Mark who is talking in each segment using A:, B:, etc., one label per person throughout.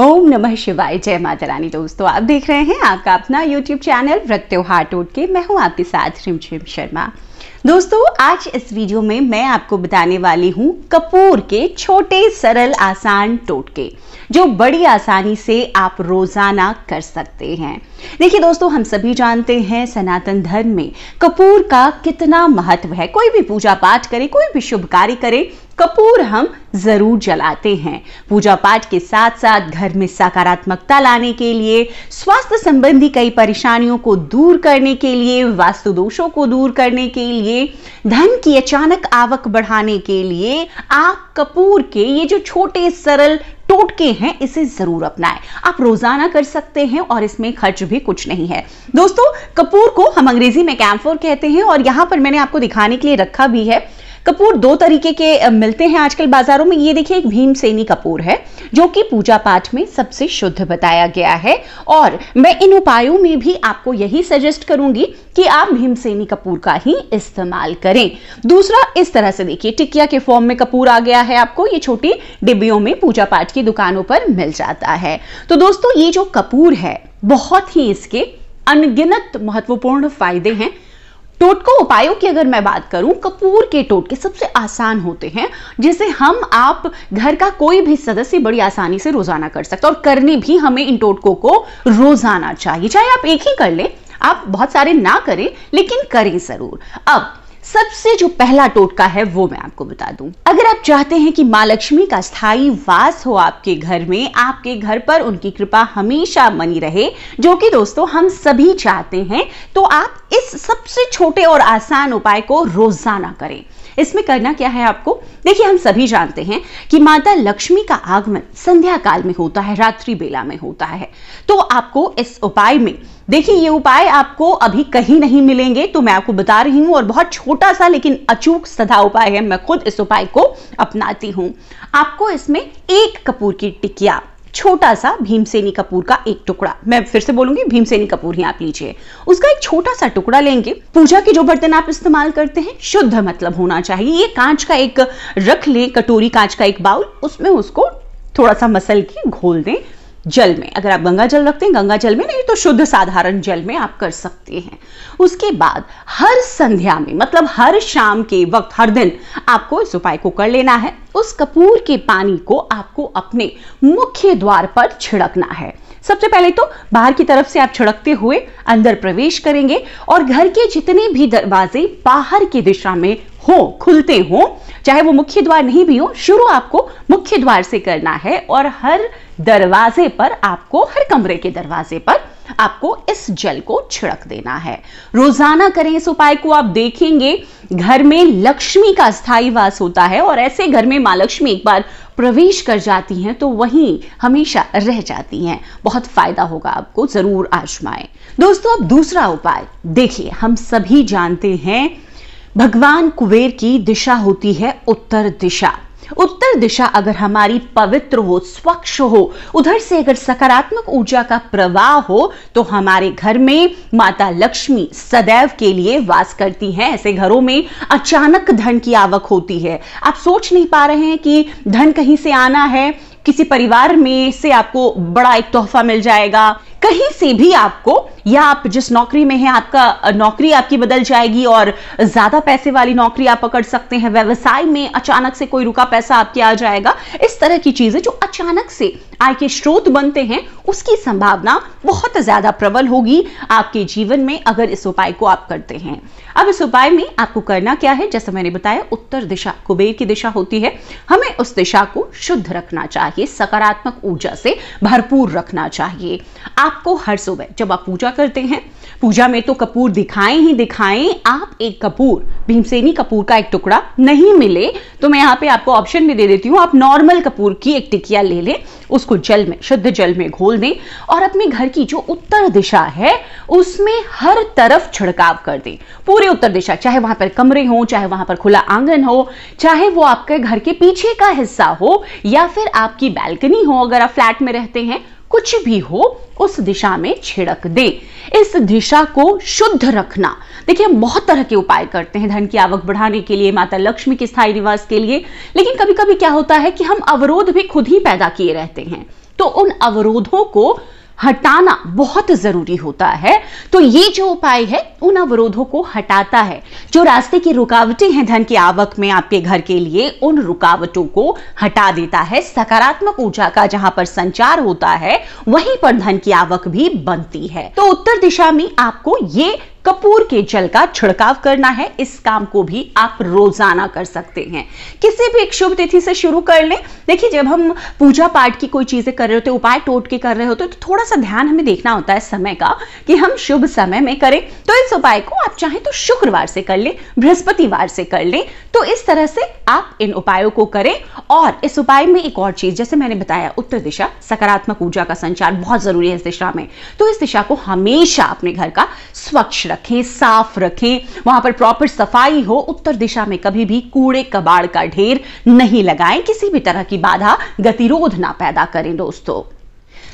A: ओम नमः शिवाय जय माता रानी दोस्तों आप देख रहे हैं आपका अपना यूट्यूब चैनल व्रत त्योहार टूट के मैं हूं आपके साथ रिमझिम शर्मा दोस्तों आज इस वीडियो में मैं आपको बताने वाली हूं कपूर के छोटे सरल आसान टोटके जो बड़ी आसानी से आप रोज़ाना कर सकते हैं देखिए दोस्तों हम सभी जानते हैं सनातन धर्म में कपूर का कितना महत्व है कोई भी पूजा पाठ करे कोई भी शुभ कार्य करे कपूर हम जरूर जलाते हैं पूजा पाठ के साथ साथ घर में सकारात्मकता लाने के लिए स्वास्थ्य संबंधी कई परेशानियों को दूर करने के लिए वास्तु दोषों को दूर करने के लिए धन की अचानक आवक बढ़ाने के लिए आप कपूर के ये जो छोटे सरल टोटके हैं इसे जरूर अपनाएं आप रोजाना कर सकते हैं और इसमें खर्च भी कुछ नहीं है दोस्तों कपूर को हम अंग्रेजी में कैम्फोर कहते हैं और यहां पर मैंने आपको दिखाने के लिए रखा भी है कपूर दो तरीके के मिलते हैं आजकल बाजारों में ये देखिए एक भीमसेनी कपूर है जो कि पूजा पाठ में सबसे शुद्ध बताया गया है और मैं इन उपायों में भी आपको यही सजेस्ट करूंगी कि आप भीमसेनी कपूर का ही इस्तेमाल करें दूसरा इस तरह से देखिए टिकिया के फॉर्म में कपूर आ गया है आपको ये छोटी डिब्बियों में पूजा पाठ की दुकानों पर मिल जाता है तो दोस्तों ये जो कपूर है बहुत ही इसके अनगिनत महत्वपूर्ण फायदे हैं टोटको उपायों की अगर मैं बात करूं कपूर के टोटके सबसे आसान होते हैं जिसे हम आप घर का कोई भी सदस्य बड़ी आसानी से रोजाना कर सकते और करने भी हमें इन टोटकों को रोजाना चाहिए चाहे आप एक ही कर लें आप बहुत सारे ना करें लेकिन करें जरूर अब सबसे जो पहला टोटका है वो मैं आपको बता दूं अगर आप चाहते हैं कि माँ लक्ष्मी का स्थायी वास हो आपके घर में आपके घर पर उनकी कृपा हमेशा मनी रहे जो कि दोस्तों हम सभी चाहते हैं तो आप इस सबसे छोटे और आसान उपाय को रोजाना करें इसमें करना क्या है आपको देखिए हम सभी जानते हैं कि माता लक्ष्मी का आगमन संध्या काल में होता है रात्रि बेला में होता है तो आपको इस उपाय में देखिए ये उपाय आपको अभी कहीं नहीं मिलेंगे तो मैं आपको बता रही हूं और बहुत छोटा सा लेकिन अचूक सदा उपाय है मैं खुद इस उपाय को अपनाती हूं आपको इसमें एक कपूर की टिकिया छोटा सा भीमसेनी कपूर का एक टुकड़ा मैं फिर से बोलूंगी भीमसेनी कपूर ही आप लीजिए उसका एक छोटा सा टुकड़ा लेंगे पूजा के जो बर्तन आप इस्तेमाल करते हैं शुद्ध मतलब होना चाहिए ये कांच का एक रख ले कटोरी कांच का एक बाउल उसमें उसको थोड़ा सा मसल के घोल दें जल में अगर आप गंगा जल रखते हैं गंगा जल में नहीं तो शुद्ध साधारण जल में आप कर सकते हैं उसके बाद हर संध्या में मतलब हर शाम के वक्त हर दिन आपको इस उपाय को कर लेना है उस कपूर के पानी को आपको अपने मुख्य द्वार पर छिड़कना है सबसे पहले तो बाहर की तरफ से आप छिड़कते हुए अंदर प्रवेश करेंगे और घर के जितने भी दरवाजे बाहर की दिशा में हो खुलते हों चाहे वो मुख्य द्वार नहीं भी हो शुरू आपको मुख्य द्वार से करना है और हर दरवाजे पर आपको हर कमरे के दरवाजे पर आपको इस जल को छिड़क देना है रोजाना करें इस उपाय को आप देखेंगे घर में लक्ष्मी का स्थायी वास होता है और ऐसे घर में मां लक्ष्मी एक बार प्रवेश कर जाती हैं तो वहीं हमेशा रह जाती हैं बहुत फायदा होगा आपको जरूर आजमाएं दोस्तों अब दूसरा उपाय देखिए हम सभी जानते हैं भगवान कुबेर की दिशा होती है उत्तर दिशा उत्तर दिशा अगर हमारी पवित्र हो स्वच्छ हो उधर से अगर सकारात्मक ऊर्जा का प्रवाह हो तो हमारे घर में माता लक्ष्मी सदैव के लिए वास करती हैं ऐसे घरों में अचानक धन की आवक होती है आप सोच नहीं पा रहे हैं कि धन कहीं से आना है किसी परिवार में से आपको बड़ा एक तोहफा मिल जाएगा कहीं से भी आपको या आप जिस नौकरी में हैं आपका नौकरी आपकी बदल जाएगी और ज़्यादा पैसे वाली नौकरी आप पकड़ सकते हैं व्यवसाय में अचानक से कोई रुका पैसा आपके आ जाएगा इस तरह की चीज़ें जो अचानक से आय के स्रोत बनते हैं उसकी संभावना बहुत ज़्यादा प्रबल होगी आपके जीवन में अगर इस उपाय को आप करते हैं अब इस उपाय में आपको करना क्या है जैसे मैंने बताया उत्तर दिशा कुबेर की दिशा होती है हमें उस दिशा को शुद्ध रखना चाहिए सकारात्मक ऊर्जा से भरपूर रखना चाहिए आप आपको हर सुबह जब आप पूजा करते हैं पूजा में तो कपूर दिखाएं ही दिखाएं आप एक कपूर भीमसेनी कपूर का एक टुकड़ा नहीं मिले तो मैं यहाँ पे आपको ऑप्शन भी दे देती हूँ आप नॉर्मल कपूर की एक टिकिया ले लें उसको जल में शुद्ध जल में घोल दें और अपने घर की जो उत्तर दिशा है उसमें हर तरफ छिड़काव कर दें पूरे उत्तर दिशा चाहे वहां पर कमरे हों चाहे वहां पर खुला आंगन हो चाहे वो आपके घर के पीछे का हिस्सा हो या फिर आपकी बैल्कनी हो अगर आप फ्लैट में रहते हैं कुछ भी हो उस दिशा में छिड़क दे इस दिशा को शुद्ध रखना देखिए हम बहुत तरह के उपाय करते हैं धन की आवक बढ़ाने के लिए माता लक्ष्मी के स्थायी निवास के लिए लेकिन कभी कभी क्या होता है कि हम अवरोध भी खुद ही पैदा किए रहते हैं तो उन अवरोधों को हटाना बहुत जरूरी होता है तो ये जो उपाय है उन अवरोधों को हटाता है जो रास्ते की रुकावटें हैं धन की आवक में आपके घर के लिए उन रुकावटों को हटा देता है सकारात्मक ऊर्जा का जहां पर संचार होता है वहीं पर धन की आवक भी बनती है तो उत्तर दिशा में आपको ये कपूर के जल का छिड़काव करना है इस काम को भी आप रोजाना कर सकते हैं किसी भी एक शुभ तिथि से शुरू कर लें देखिए जब हम पूजा पाठ की कोई चीजें कर रहे होते उपाय टोट के कर रहे होते तो थोड़ा सा ध्यान हमें देखना होता है समय का कि हम शुभ समय में करें तो इस उपाय को आप चाहें तो शुक्रवार से कर लें बृहस्पतिवार से कर लें तो इस तरह से आप इन उपायों को करें और इस उपाय में एक और चीज जैसे मैंने बताया उत्तर दिशा सकारात्मक ऊर्जा का संचार बहुत जरूरी है इस दिशा में तो इस दिशा को हमेशा अपने घर का स्वच्छ रखें साफ रखें वहां पर प्रॉपर सफाई हो उत्तर दिशा में कभी भी कूड़े कबाड़ का ढेर नहीं लगाएं किसी भी तरह की बाधा गतिरोध ना पैदा करें दोस्तों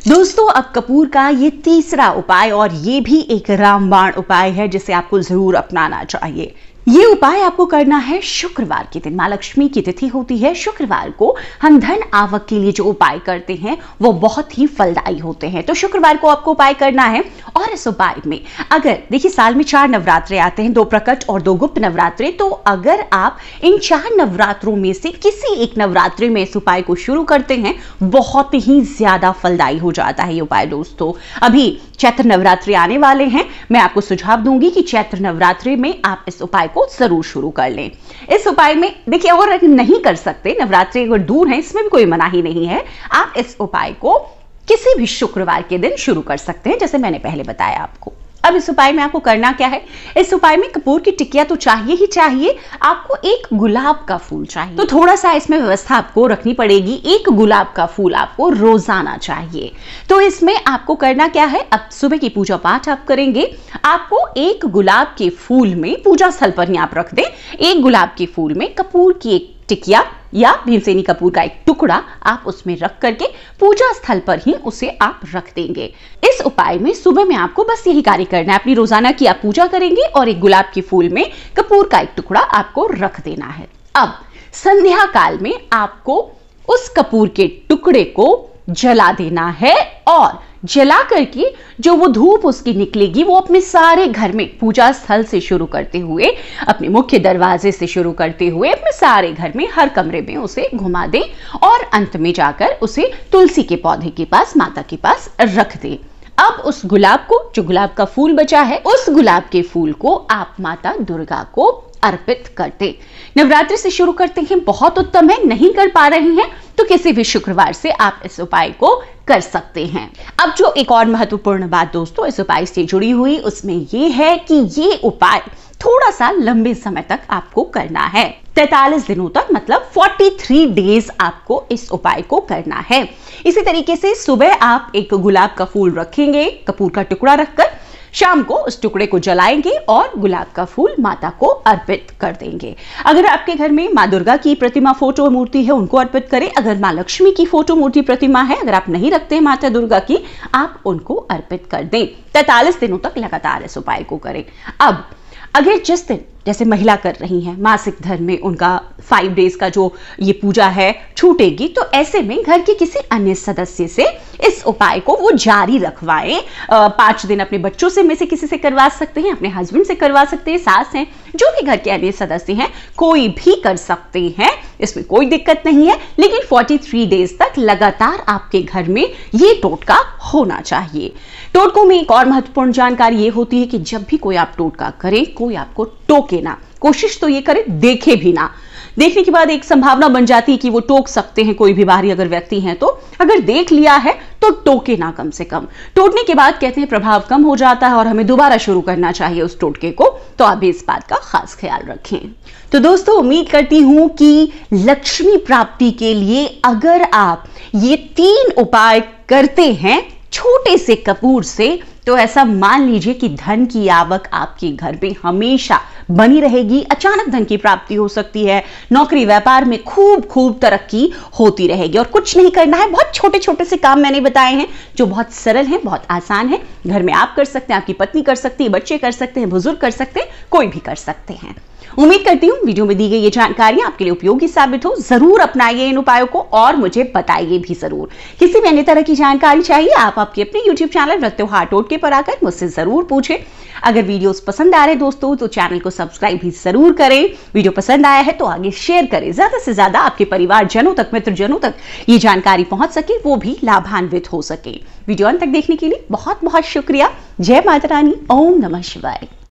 A: दोस्तों अब कपूर का ये तीसरा उपाय और ये भी एक रामबाण उपाय है जिसे आपको जरूर अपनाना चाहिए ये उपाय आपको करना है शुक्रवार के दिन माँ लक्ष्मी की तिथि होती है शुक्रवार को हम धन आवक के लिए जो उपाय करते हैं वो बहुत ही फलदायी होते हैं तो शुक्रवार को आपको उपाय करना है और इस उपाय में अगर देखिए साल में चार नवरात्रे आते हैं दो प्रकट और दो गुप्त नवरात्रे तो अगर आप इन चार नवरात्रों में से किसी एक नवरात्रि में इस उपाय को शुरू करते हैं बहुत ही ज्यादा फलदायी हो जाता है ये उपाय दोस्तों अभी चैत्र नवरात्रि आने वाले हैं मैं आपको सुझाव दूंगी कि चैत्र नवरात्रि में आप इस उपाय को जरूर शुरू कर लें इस उपाय में देखिए अगर नहीं कर सकते नवरात्रि अगर दूर है इसमें भी कोई मनाही नहीं है आप इस उपाय को किसी भी शुक्रवार के दिन शुरू कर सकते हैं जैसे मैंने पहले बताया आपको अब इस उपाय में आपको करना क्या है इस उपाय में कपूर की टिकिया तो चाहिए ही चाहिए आपको एक गुलाब का फूल चाहिए तो थोड़ा सा इसमें व्यवस्था आपको रखनी पड़ेगी एक गुलाब का फूल आपको रोजाना चाहिए तो इसमें आपको करना क्या है अब सुबह की पूजा पाठ आप करेंगे आपको एक गुलाब के फूल में पूजा स्थल पर ही आप रख दें एक गुलाब के फूल में कपूर की एक टिकिया या भीमसेनी कपूर का एक टुकड़ा आप उसमें रख करके पूजा स्थल पर ही उसे आप रख देंगे इस उपाय में सुबह में आपको बस यही कार्य करना है अपनी रोजाना की आप पूजा करेंगे और एक गुलाब के फूल में कपूर का एक टुकड़ा आपको रख देना है अब संध्या काल में आपको उस कपूर के टुकड़े को जला देना है और जला करके जो वो धूप उसकी निकलेगी वो अपने सारे घर में पूजा स्थल से शुरू करते हुए अपने मुख्य दरवाजे से शुरू करते हुए अपने सारे घर में हर कमरे में उसे घुमा दें और अंत में जाकर उसे तुलसी के पौधे के पास माता के पास रख दें अब उस गुलाब को जो गुलाब का फूल बचा है उस गुलाब के फूल को आप माता दुर्गा को अर्पित कर दें नवरात्रि से शुरू करते हैं बहुत उत्तम है नहीं कर पा रहे हैं तो किसी भी शुक्रवार से आप इस उपाय को कर सकते हैं अब जो एक और महत्वपूर्ण बात दोस्तों इस उपाय से जुड़ी हुई उसमें ये है कि ये उपाय थोड़ा सा लंबे समय तक आपको करना है तैतालीस दिनों तक मतलब 43 डेज आपको इस उपाय को करना है इसी तरीके से सुबह आप एक गुलाब का फूल रखेंगे कपूर का टुकड़ा रखकर शाम को उस टुकड़े को जलाएंगे और गुलाब का फूल माता को अर्पित कर देंगे अगर आपके घर में माँ दुर्गा की प्रतिमा फोटो मूर्ति है उनको अर्पित करें अगर माँ लक्ष्मी की फोटो मूर्ति प्रतिमा है अगर आप नहीं रखते माता दुर्गा की आप उनको अर्पित कर दें तैतालीस दिनों तक लगातार इस उपाय को करें अब अगर जिस दिन जैसे महिला कर रही हैं मासिक धर्म में उनका फाइव डेज का जो ये पूजा है छूटेगी तो ऐसे में घर के किसी अन्य सदस्य से इस उपाय को वो जारी रखवाएं पांच दिन अपने बच्चों से में से किसी से करवा सकते हैं अपने हस्बैंड से करवा सकते हैं सास हैं जो भी घर के अन्य सदस्य हैं कोई भी कर सकते हैं इसमें कोई दिक्कत नहीं है लेकिन 43 डेज तक लगातार आपके घर में ये टोटका होना चाहिए टोटकों में एक और महत्वपूर्ण जानकारी ये होती है कि जब भी कोई आप टोटका करें कोई आपको टोक टोके ना कोशिश तो ये करे देखे भी ना देखने के बाद एक संभावना बन जाती है कि वो टोक सकते हैं कोई भी बाहरी अगर व्यक्ति हैं तो अगर देख लिया है तो टोके ना कम से कम टोटने के बाद कहते हैं प्रभाव कम हो जाता है और हमें दोबारा शुरू करना चाहिए उस टोटके को तो आप भी इस बात का खास ख्याल रखें तो दोस्तों उम्मीद करती हूं कि लक्ष्मी प्राप्ति के लिए अगर आप ये तीन उपाय करते हैं छोटे से कपूर से तो ऐसा मान लीजिए कि धन की आवक आपके घर में हमेशा बनी रहेगी अचानक धन की प्राप्ति हो सकती है नौकरी व्यापार में खूब खूब तरक्की होती रहेगी और कुछ नहीं करना है बहुत छोटे छोटे से काम मैंने बताए हैं जो बहुत सरल हैं बहुत आसान है घर में आप कर सकते हैं आपकी पत्नी कर सकती है बच्चे कर सकते हैं बुजुर्ग कर सकते हैं कोई भी कर सकते हैं उम्मीद करती हूँ वीडियो में दी गई ये जानकारी आपके लिए उपयोगी साबित हो जरूर अपनाइए इन उपायों को और मुझे बताइए भी जरूर किसी भी अन्य तरह की जानकारी चाहिए आप आपके अपने यूट्यूब चैनल व्रत्योहार टोटके पर आकर मुझसे जरूर पूछे अगर वीडियोस पसंद आ रहे दोस्तों तो चैनल को सब्सक्राइब भी जरूर करें वीडियो पसंद आया है तो आगे शेयर करें ज्यादा से ज्यादा आपके परिवारजनों तक मित्रजनों तक ये जानकारी पहुंच सके वो भी लाभान्वित हो सके वीडियो अंत तक देखने के लिए बहुत बहुत शुक्रिया जय माता रानी ओम नमः शिवाय